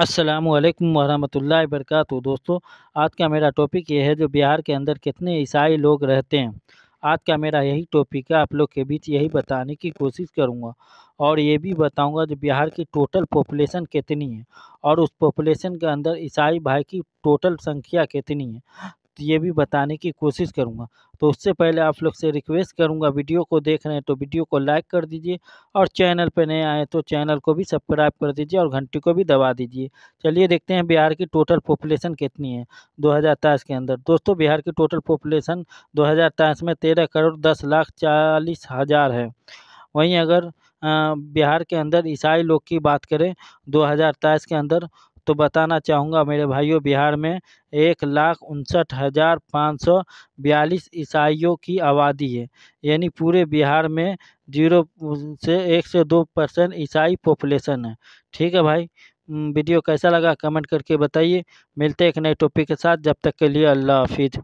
अस्सलाम वालेकुम वरक दोस्तों आज का मेरा टॉपिक ये है जो बिहार के अंदर कितने ईसाई लोग रहते हैं आज का मेरा यही टॉपिक है आप लोग के बीच यही बताने की कोशिश करूँगा और ये भी बताऊँगा जो बिहार की टोटल पॉपुलेशन कितनी है और उस पॉपुलेशन के अंदर ईसाई भाई की टोटल संख्या कितनी है ये भी बताने की कोशिश करूँगा तो उससे पहले आप लोग से रिक्वेस्ट करूँगा वीडियो को देख रहे हैं तो वीडियो को लाइक कर दीजिए और चैनल पर नए आए तो चैनल को भी सब्सक्राइब कर दीजिए और घंटी को भी दबा दीजिए चलिए देखते हैं बिहार की टोटल पॉपुलेशन कितनी है दो के अंदर दोस्तों बिहार की टोटल पॉपुलेशन दो में तेरह करोड़ दस लाख चालीस हज़ार है वहीं अगर बिहार के अंदर ईसाई लोग की बात करें दो के अंदर तो बताना चाहूँगा मेरे भाइयों बिहार में एक लाख उनसठ हज़ार पाँच सौ बयालीस ईसाइयों की आबादी है यानी पूरे बिहार में जीरो से एक से दो परसेंट ईसाई पॉपुलेशन है ठीक है भाई वीडियो कैसा लगा कमेंट करके बताइए मिलते हैं एक नए टॉपिक के साथ जब तक के लिए अल्लाह हाफिज़